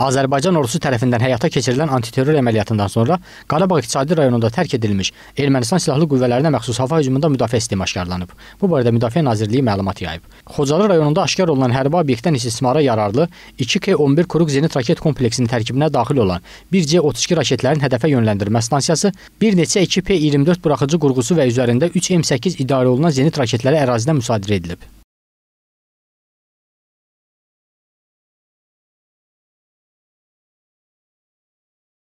Azərbaycan ordusu tərəfindən həyata keçirilən antiterror əməliyyatından sonra Qarabağ iqtisadi rayonunda tərk edilmiş Ermənistan silahlı qüvvələrinə məxsus hava hücumunda müdafiə sistemi aşkarlanıb. Bu barədə Müdafiə Nazirliyi məlumat yayıb. Xocalı rayonunda aşkar olunan hərbi obyektdən istismara yararlı 2K-11 Kuruq zenit raket kompleksinin tərkibinə daxil olan 1C-32 raketlərin hədəfə yönləndirmə stansiyası, bir neçə 2P-24 buraxıcı qurğusu və üzərində 3M-8 idarə olunan zenit raketləri ərazidə müsadirə edilib.